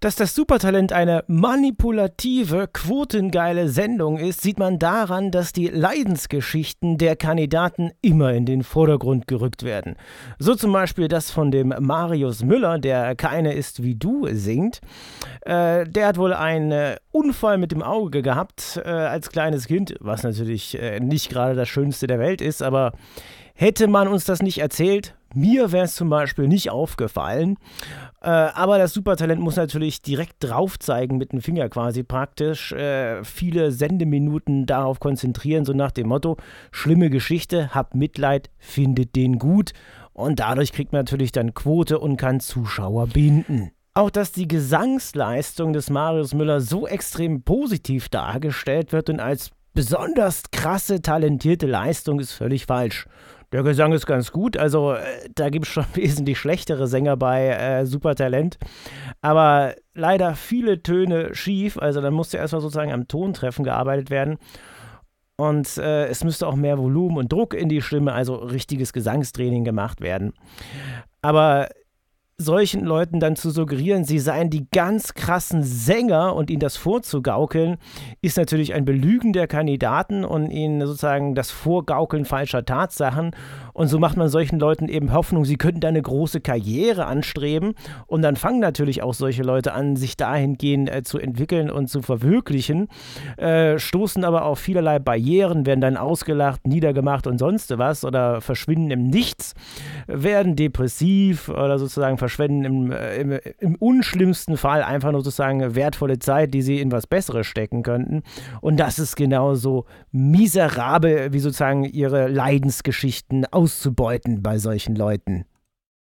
Dass das Supertalent eine manipulative, quotengeile Sendung ist, sieht man daran, dass die Leidensgeschichten der Kandidaten immer in den Vordergrund gerückt werden. So zum Beispiel das von dem Marius Müller, der Keine ist wie du singt. Äh, der hat wohl einen äh, Unfall mit dem Auge gehabt äh, als kleines Kind, was natürlich äh, nicht gerade das Schönste der Welt ist, aber hätte man uns das nicht erzählt, mir wäre es zum Beispiel nicht aufgefallen. Äh, aber das Supertalent muss natürlich direkt drauf zeigen, mit dem Finger quasi praktisch, äh, viele Sendeminuten darauf konzentrieren, so nach dem Motto: schlimme Geschichte, habt Mitleid, findet den gut. Und dadurch kriegt man natürlich dann Quote und kann Zuschauer binden. Auch dass die Gesangsleistung des Marius Müller so extrem positiv dargestellt wird und als besonders krasse, talentierte Leistung ist völlig falsch. Der Gesang ist ganz gut, also äh, da gibt es schon wesentlich schlechtere Sänger bei äh, Supertalent. Aber leider viele Töne schief, also dann musste erstmal sozusagen am Tontreffen gearbeitet werden. Und äh, es müsste auch mehr Volumen und Druck in die Stimme, also richtiges Gesangstraining gemacht werden. Aber solchen Leuten dann zu suggerieren, sie seien die ganz krassen Sänger und ihnen das vorzugaukeln, ist natürlich ein Belügen der Kandidaten und ihnen sozusagen das Vorgaukeln falscher Tatsachen. Und so macht man solchen Leuten eben Hoffnung, sie könnten da eine große Karriere anstreben. Und dann fangen natürlich auch solche Leute an, sich dahingehend äh, zu entwickeln und zu verwirklichen, äh, stoßen aber auf vielerlei Barrieren, werden dann ausgelacht, niedergemacht und sonst was oder verschwinden im Nichts, werden depressiv oder sozusagen verschwenden im, äh, im, im unschlimmsten Fall einfach nur sozusagen wertvolle Zeit, die sie in was Besseres stecken könnten. Und das ist genauso miserabel, wie sozusagen ihre Leidensgeschichten auszubeuten bei solchen Leuten.